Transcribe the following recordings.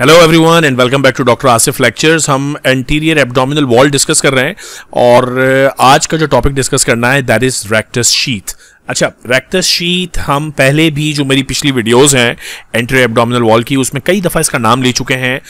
hello everyone and welcome back to doctor Asif lectures हम anterior abdominal wall discuss कर रहे हैं और uh, आज का जो टॉपिक डिस्कस करना है दैट इज रेक्टस शीथ अच्छा रेक्टस शीथ हम पहले भी जो मेरी पिछली वीडियोस हैं एंटीरियर एब्डोमिनल वॉल की उसमें कई दफ़ा इसका नाम ले चुके हैं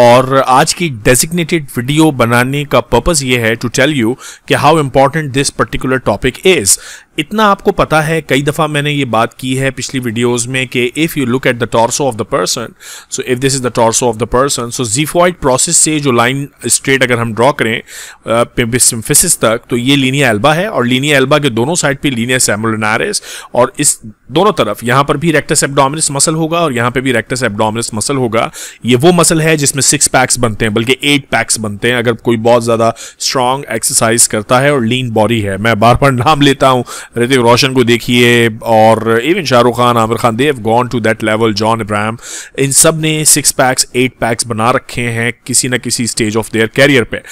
और आज की डेजिग्नेटेड वीडियो बनाने का पर्पज़ ये है टू टेल यू कि how important this particular topic is इतना आपको पता है कई दफ़ा मैंने ये बात की है पिछली वीडियोस में कि if you look at the torso of the person so if this is the torso of the person so xiphoid process से जो लाइन स्ट्रेट अगर हम ड्रॉ करें सिम्फिसिस uh, तक तो ये लीनिया एल्बा है और लीनिया एल्बा के दोनों साइड पे लीनिया सेमोलिनारिस और इस दोनों तरफ यहां पर भी रेक्टस एबडोमिनस मसल होगा और यहां पे भी रेक्टस एबडोमिनस मसल होगा ये वो मसल है जिसमें सिक्स पैक्स बनते हैं बल्कि एट पैक्स बनते हैं अगर कोई बहुत ज़्यादा स्ट्रांग एक्सरसाइज करता है और लीन बॉडी है मैं बार बार नाम लेता हूँ ऋतिक रोशन को देखिए और even Shahrukh Khan Aamir Khan they've gone to that level John Abraham इन सब ने सिक्स पैक्स एट पैक्स बना रखे हैं किसी ना किसी स्टेज ऑफ देयर कैरियर पे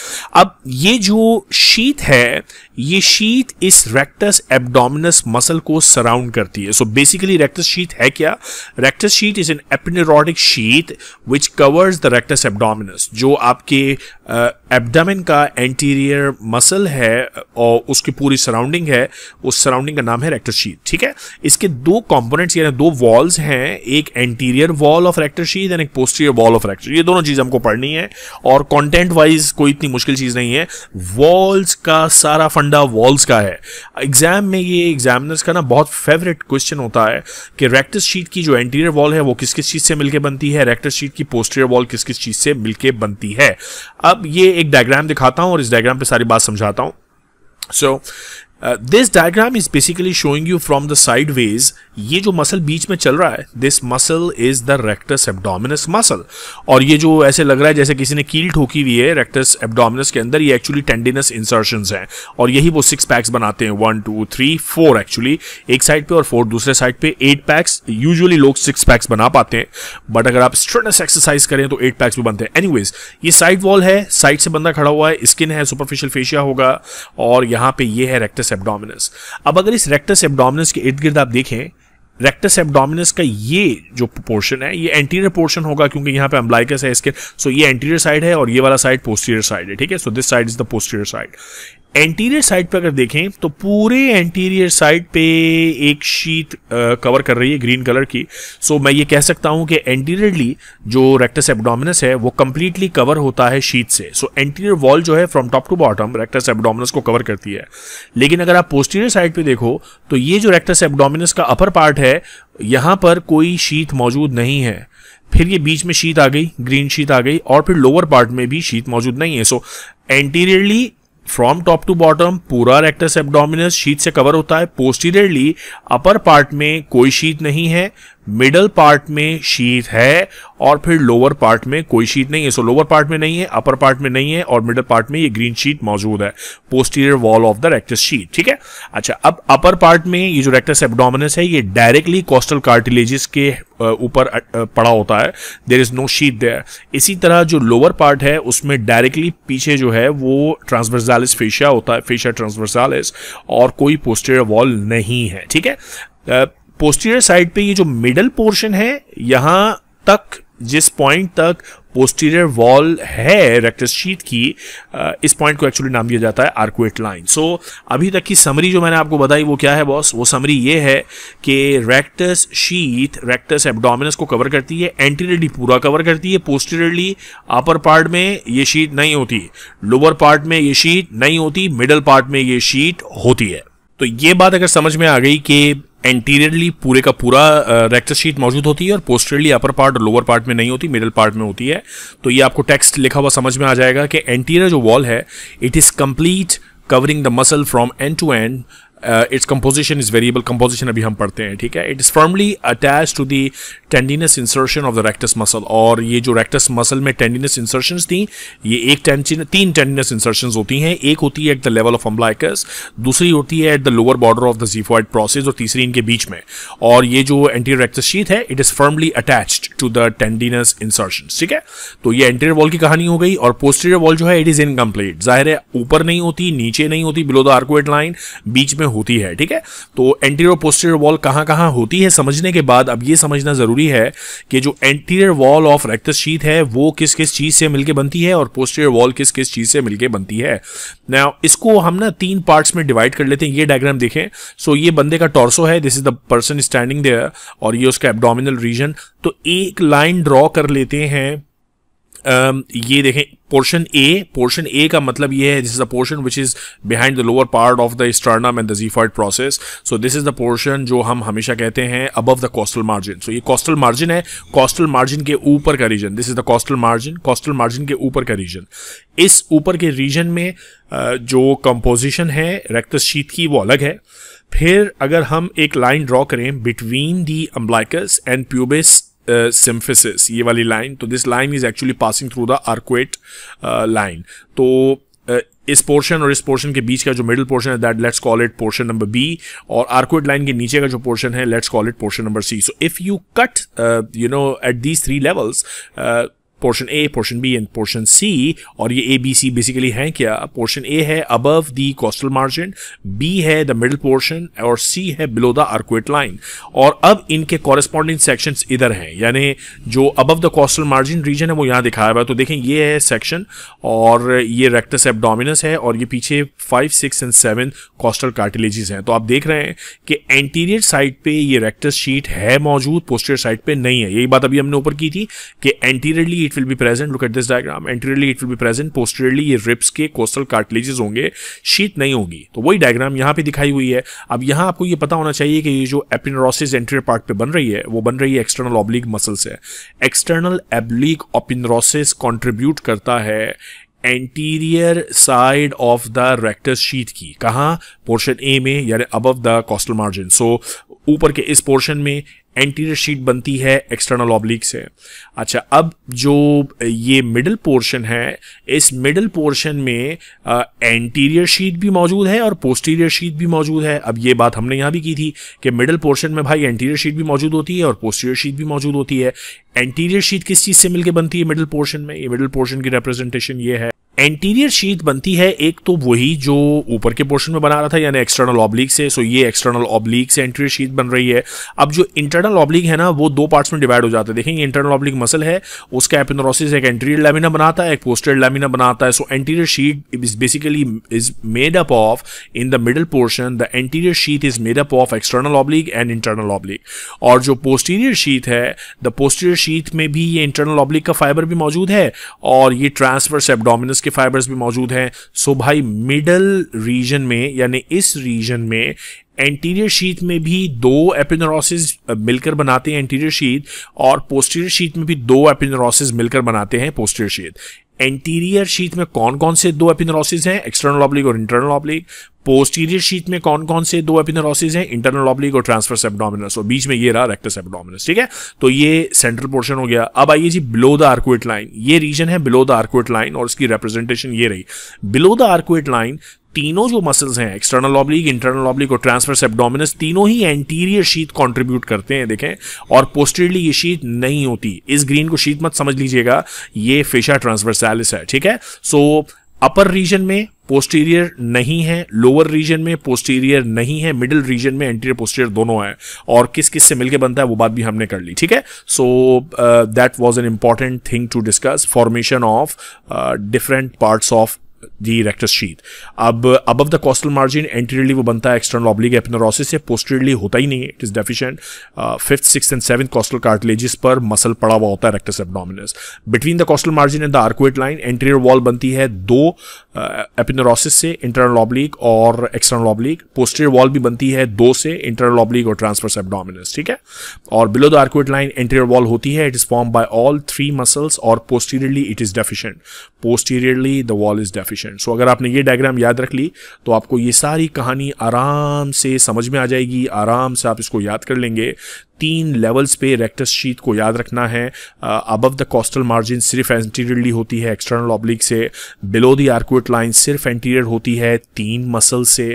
अब ये जो शीत है ये शीत इस रेक्टस एब्डोमिनस मसल को सराउंड करती है सो बेसिकली रेक्टस शीत है क्या रेक्टस शीत is an aponeurotic sheath which covers the rectus abdominis जो आपके एब्डामिन uh, का एंटीरियर मसल है और उसकी पूरी सराउंडिंग है उस सराउंडिंग का नाम है रेक्टस शीत ठीक है इसके दो कॉम्पोनेंट्स यानी दो वॉल्स हैं एक anterior wall of rectus sheath and एक पोस्टीरियर वॉल ऑफ रेक्टर ये दोनों चीज़ हमको पढ़नी है और कॉन्टेंट वाइज कोई इतनी मुश्किल चीज़ नहीं है वॉल्स का सारा फंड एंडा वॉल्स का है एग्जाम में ये एग्जामिनर्स का ना बहुत फेवरेट क्वेश्चन होता है कि रेक्टस शीट की जो एंटीरियर वॉल है वो किस किस चीज़ से मिलकर बनती है रेक्टस शीट की पोस्टीरियर वॉल किस किस चीज़ से मिलकर बनती है अब ये एक डायग्राम दिखाता हूं और इस डायग्राम पे सारी बात समझाता हूं so so, this diagram is basically showing you from the side ways ये जो मसल बीच में चल रहा है this muscle is the rectus abdominis muscle और ये जो ऐसे लग रहा है जैसे किसी ने कील ठोकी हुई है रेक्टस एबडोमिनस के अंदर ये एक्चुअली टेंडिनस इंसर्शन हैं और यही वो सिक्स पैक्स बनाते हैं one two three four actually एक साइड पे और फोर दूसरे साइड पे एट पैक्स यूजली लोग सिक्स पैक्स बना पाते हैं बट अगर आप स्ट्रेनस एक्सरसाइज करें तो एट पैक्स भी बनते हैं एनी वेज ये साइड वॉल है साइड से बंदा खड़ा हुआ है स्किन है सुपरफिशियल फेशिया होगा और यहाँ पे ये है रेक्टस रेक्टस एब्डोमिनस अब अगर इस रेक्टस एब्डोमिनस के इर्द गिर्द आप देखें रेक्टस एब्डोमिनस का ये जो पोर्शन है ये एंटीरियर पोर्शन होगा क्योंकि यहाँ पे अम्बलाइकस है इसके सो so ये एंटीरियर साइड है और ये वाला साइड पोस्टीरियर साइड है ठीक है so this side is the posterior side anterior side पे अगर देखें तो पूरे एंटीरियर साइड पे एक शीट कवर कर रही है ग्रीन कलर की सो so, मैं ये कह सकता हूं कि एंटीरियरली जो रेक्टस एबडोमिनस है वो कम्प्लीटली कवर होता है शीट से सो एंटीरियर वॉल जो है from top to bottom rectus abdominis को कवर करती है लेकिन अगर आप पोस्टीरियर साइड पे देखो तो ये जो रेक्टस एबडोमिनस का अपर पार्ट है यहां पर कोई शीत मौजूद नहीं है फिर ये बीच में शीत आ गई ग्रीन शीत आ गई और फिर लोअर पार्ट में भी शीत मौजूद नहीं है so anteriorly from top to bottom पूरा रेक्टस एबडोमिनस शीट से कवर होता है पोस्टीरियरली अपर पार्ट में कोई शीट नहीं है मिडल पार्ट में शीत है और फिर लोअर पार्ट में कोई शीत नहीं है सो लोअर पार्ट में नहीं है अपर पार्ट में नहीं है और मिडल पार्ट में ये ग्रीन शीट मौजूद है posterior wall of the rectus sheath ठीक है अच्छा अब अपर पार्ट में ये जो रेक्टस एबडोमिनस है ये डायरेक्टली कोस्टल कार्टिलेजिस के ऊपर पड़ा होता है there is no sheath there इसी तरह जो लोअर पार्ट है उसमें डायरेक्टली पीछे जो है वो ट्रांसवर्सालिस फेशिया होता है फेशिया ट्रांसवर्सालिस और कोई पोस्टीरियर वॉल नहीं है ठीक है पोस्टीरियर साइड पे ये जो मिडल पोर्शन है यहां तक जिस पॉइंट तक पोस्टीरियर वॉल है रेक्टस शीट की इस पॉइंट को एक्चुअली नाम दिया जाता है आर्कुएट लाइन सो अभी तक की समरी जो मैंने आपको बताई वो क्या है बॉस वो समरी ये है कि रेक्टस शीट रेक्टस एब्डोमिनस को कवर करती है एंटीरियरली पूरा कवर करती है पोस्टीरियरली अपर पार्ट में ये शीट नहीं होती लोअर पार्ट में ये शीट नहीं होती मिडल पार्ट में ये शीट होती है तो ये बात अगर समझ में आ गई कि एंटीरियरली पूरे का पूरा रेक्टर शीट मौजूद होती है और पोस्टरली अपर पार्ट और लोअर पार्ट में नहीं होती मिडिल पार्ट में होती है तो ये आपको टेक्स्ट लिखा हुआ समझ में आ जाएगा कि एंटीरियर जो वॉल है it is complete covering the muscle from end to end its composition is variable composition अभी हम पढ़ते हैं ठीक है it is firmly attach to the tendinous insertion of the rectus muscle और ये जो रेक्टस मसल में टेंडिनस इंसर्शन थी ये एक टेंशन तीन टेंडिनस इंसर्शन होती हैं एक होती है at the level of umbilicus दूसरी होती है at the lower border of the xiphoid process और तीसरी इनके बीच में और ये जो एंटीरियर रेक्टस शीत है it is firmly attach to the tendinous insertion ठीक है तो ये एंटीरियर वॉल की कहानी हो गई और पोस्टीरियर वॉल जो है इट इज़ इनकम्प्लीट जाहिर है ऊपर नहीं होती नीचे नहीं होती बिलो द आर्कुएट लाइन बीच में में होती है ठीक है तो एंटीरियर पोस्टीरियर वॉल कहाँ कहाँ होती है समझने के बाद अब ये समझना ज़रूरी है कि जो anterior wall of rectus sheath है वो किस किस चीज़ से मिलकर बनती है और पोस्टीरियर वॉल किस किस चीज़ से मिलकर बनती है ना इसको हम ना तीन पार्ट्स में डिवाइड कर लेते हैं ये डायग्राम देखें सो ये बंदे का टॉर्सो है this is the person standing there और ये उसका एबडोमिनल रीजन तो एक लाइन ड्रॉ कर लेते हैं Um, ये देखें पोर्शन ए पोर्शन ए का मतलब ये है this is the portion which is behind the lower part of the sternum and the xiphoid process so this is the portion जो हम हमेशा कहते हैं above the costal margin so ये कोस्टल मार्जिन है कोस्टल मार्जिन के ऊपर का region this is the costal margin costal margin के ऊपर का रीजन इस ऊपर के रीजन में uh, जो कंपोजिशन है रेक्टस शीत की वो अलग है फिर अगर हम एक लाइन ड्रॉ करें between the umbilicus and pubis symphysis ये वाली लाइन तो this line is actually passing through the arcuate line तो uh, इस पोर्शन और इस पोर्शन के बीच का जो मिडिल पोर्शन है that let's call it portion number B और आर्कुएट लाइन के नीचे का जो पोर्शन है let's call it portion number C so if you cut you know at these three levels portion A portion B and portion C और ये A B see basically हैं क्या पोर्शन ए है above the costal margin B है the middle portion और C है below the arcuate line और अब इनके कॉरेस्पॉन्डिंग सेक्शन इधर हैं यानी जो above the costal margin region है वो यहाँ दिखाया हुआ है तो देखें ये है सेक्शन और ये रेक्टस एबडोमिनस है और ये पीछे five six and seven costal cartilages हैं तो आप देख रहे हैं कि एंटीरियर साइड पे ये रेक्टस शीट है मौजूद पोस्टर साइड पे नहीं है यही बात अभी हमने ऊपर की थी कि anteriorly it will be present look at this diagram anteriorly it will be present posteriorly ये रिप्स के कोस्टल कार्टिलेजेस होंगे शीट नहीं होगी तो वही डायग्राम यहां पे दिखाई हुई है अब यहां आपको ये पता होना चाहिए कि ये जो एपिनरोसिस एंटीरियर पार्ट पे बन रही है वो बन रही है एक्सटर्नल ऑब्लिक मसल से एक्सटर्नल एब्लिक ओपिनरोसिस कॉन्ट्रीब्यूट करता है anterior side of the rectus sheath की कहा पोर्शन ए में यानी above the costal margin so ऊपर के इस पोर्शन में एंटीरियर शीट बनती है एक्सटर्नल ऑब्लिक से अच्छा अब जो ये मिडल पोर्शन है इस मिडल पोर्शन में एंटीरियर शीट भी मौजूद है और पोस्टीरियर शीट भी मौजूद है अब ये बात हमने यहाँ भी की थी कि मिडल पोर्शन में भाई एंटीरियर शीट भी मौजूद होती है और पोस्टीरियर शीट भी मौजूद होती है एंटीरियर शीट किस चीज़ से मिलकर बनती है मिडल पोर्शन में ये मिडल पोर्शन की रिप्रेजेंटेशन ये है एंटीरियर शीत बनती है एक तो वही जो ऊपर के पोर्शन में बना रहा था यानी एक्सटर्नल ऑब्लिक से सो ये एक्सटर्नल ऑब्लिक से एंटीरियर शीत बन रही है अब जो इंटरनल ऑब्लिक है ना वो दो पार्ट्स में डिवाइड हो जाते हैं देखेंगे इंटरनल ऑब्लिक मसल है उसका एपिनोरोसिस एक एंटीरियर लेमिना बनाता है एक पोस्टर लेमिना बनाता है so anterior sheath is basically is made up of in the middle portion the anterior sheath is made up of external oblique and internal oblique और जो पोस्टीरियर शीत है द पोस्टीरियर शीत में भी ये इंटरनल ऑब्लिक का फाइबर भी मौजूद है और ये ट्रांसफर्स एबडोमिनस के फाइबर्स भी मौजूद हैं सो भाई मिडल रीजन में यानी इस रीजन में एंटीरियर शीट में भी दो एपिनोरोसिस मिलकर बनाते हैं एंटीरियर शीट और पोस्टीरियर शीट में भी दो एपिनोरोसिस मिलकर बनाते हैं पोस्टीरियर शीट एंटीरियर शीट में कौन कौन से दो एपिनोरोसिस हैं एक्सटर्नल ऑब्लिक और इंटरनल ऑब्लिक पोस्टीरियर शीट में कौन कौन से दो एपिनोरॉसिस हैं इंटरनल ऑब्लिक और ट्रांसफर्स एबडोमिनस और बीच में ये रहा रेक्टस एबडोमिनस ठीक है तो ये सेंट्रल पोर्शन हो गया अब आइए जी बिलो द आर्कुएट लाइन ये रीजन है बिलो द आर्कुएट लाइन और इसकी रिप्रेजेंटेशन ये रही बिलो द आर्कुएट लाइन तीनों जो मसल्स हैं एक्सटर्नल ऑब्लिक इंटरनल ऑब्लिक और ट्रांसफर्स एबडोमिनस तीनों ही एंटीरियर शीत कंट्रीब्यूट करते हैं देखें और पोस्टरली ये शीत नहीं होती इस ग्रीन को शीत मत समझ लीजिएगा ये फेशा ट्रांसवर्सैलिस है ठीक है सो so, अपर रीजन में पोस्टीरियर नहीं है लोअर रीजन में पोस्टीरियर नहीं है मिडिल रीजन में एंटीरियर पोस्टीरियर दोनों है और किस किस से मिलके बनता है वो बात भी हमने कर ली ठीक है so that was an important thing to discuss formation of different parts of the rectus sheath अब above the costal margin anteriorly वो बनता है एक्सटर्नल ऑब्लिक एपनोरोसिस या पोस्टरियरली होता ही नहीं है it is deficient fifth six and seven costal cartilages पर मसल पड़ा हुआ होता है rectus abdominis between the costal margin and the arcuate line anterior wall बनती है दो एपिनोरोसिस से इंटरनल ऑब्लिक और एक्सटर्नल ऑब्लिक पोस्terior वॉल भी बनती है दो से इंटरनल ऑब्लिक और ट्रांसफर्स एबडोमिनस ठीक है और below the arcuate line anterior wall होती है it is form by all three muscles और posteriorly it is deficient posteriorly the wall is deficient so अगर आपने ये डायग्राम याद रख ली तो आपको ये सारी कहानी आराम से समझ में आ जाएगी आराम से आप इसको याद कर लेंगे तीन लेवल्स पे रेक्टस शीट को याद रखना है अबव द कॉस्टल मार्जिन सिर्फ एंटीरियरली होती है एक्सटर्नल ऑब्लिक से बिलो द आर्कुएट लाइन सिर्फ एंटीरियर होती है तीन मसल से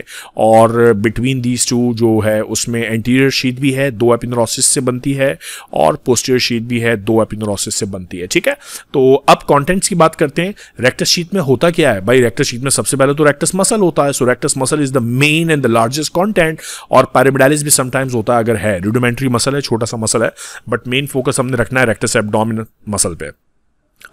और बिटवीन दीज टू जो है उसमें एंटीरियर शीट भी है दो एपिनोरोसिस से बनती है और पोस्टीरियर शीट भी है दो एपिनोरोसिस से बनती है ठीक है तो अब कॉन्टेंट्स की बात करते हैं रेक्टस शीट में होता क्या है भाई रेक्टस शीट में सबसे पहले तो रेक्टस मसल होता है so rectus muscle is the main and the largest content और पैरामिडालिस भी समटाइम्स होता है अगर है रूडोमेंट्री मसल मसल है छोटा सा मसल है बट मेन फोकस हमने रखना है रेक्टस एबडोमिनल मसल पे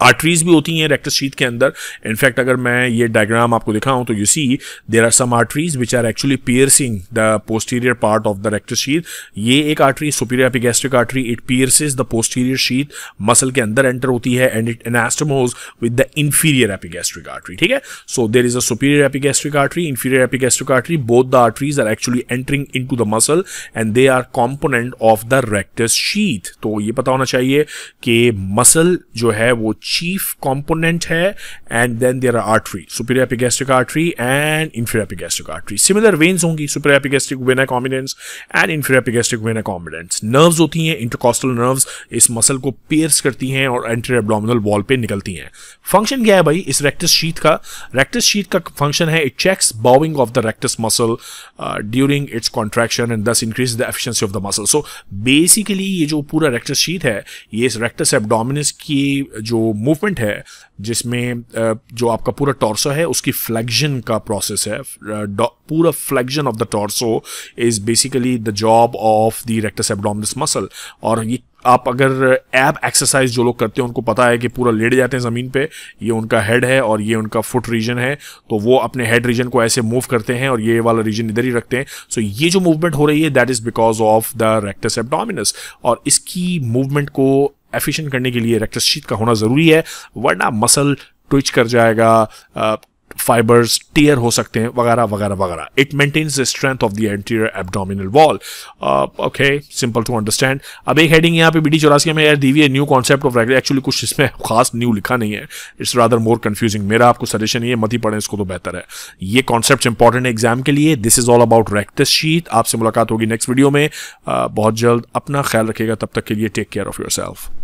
आर्टरीज भी होती हैं रेक्टस शीत के अंदर इनफैक्ट अगर मैं ये डायग्राम आपको दिखाऊं तो you see there are some arteries which are actually piercing the posterior part of the rectus sheath ये एक artery superior epigastric artery it pierces the posterior sheath muscle के अंदर एंटर होती है and it anastomose with the inferior epigastric artery ठीक है so there is a superior epigastric artery inferior epigastric artery both the arteries are actually entering into the muscle and they are component of the rectus sheath तो ये पता होना चाहिए कि muscle जो है वो चीफ कॉम्पोनेंट है and then there are artery superior epigastric artery and inferior epigastric artery similar veins होंगी superior epigastric vena comitans and inferior epigastric vena comitans nerves होती हैं इंटरकॉस्टल नर्व्स इस मसल को पेयर्स करती हैं और एंटर एब्डोमिनल वॉल पे निकलती हैं फंक्शन क्या है भाई इस रेक्टस शीत का रेक्टस शीत का फंक्शन है it checks bowing of the rectus muscle during its contraction and thus increase the efficiency of the muscle so basically ये जो पूरा रेक्टस शीत है ये इस रेक्टस एबडोमिनस की जो मूवमेंट है जिसमें जो आपका पूरा टॉर्सो है उसकी फ्लैक्शन का प्रोसेस है पूरा flexion of the torso is basically the job of the rectus abdominis muscle और ये आप अगर ऐप एक्सरसाइज जो लोग करते हैं उनको पता है कि पूरा लेट जाते हैं ज़मीन पे ये उनका हेड है और ये उनका फुट रीजन है तो वो अपने हेड रीजन को ऐसे मूव करते हैं और ये वाला रीजन इधर ही रखते हैं सो so ये जो मूवमेंट हो रही है that is because of the rectus abdominis और इसकी मूवमेंट को एफिशिएंट करने के लिए रेक्टस शीट का होना ज़रूरी है वरना मसल ट्विच कर जाएगा फाइबर्स टीयर हो सकते हैं वगैरह वगैरह वगैरह it maintains the strength of the anterior abdominal wall okay simple to understand अब एक हेडिंग यहाँ पे बी डी चौरासी में यार दीवी new concept of regular actually कुछ इसमें खास न्यू लिखा नहीं है इट्स रादर मोर कन्फ्यूजिंग मेरा आपको सजेशन ये मत ही पढ़े इसको तो बेहतर है ये कॉन्सेप्ट इंपॉर्टेंट है एग्जाम के लिए this is all about rectus sheath आपसे मुलाकात होगी नेक्स्ट वीडियो में uh, बहुत जल्द अपना ख्याल रखेगा तब तक के लिए take care of your self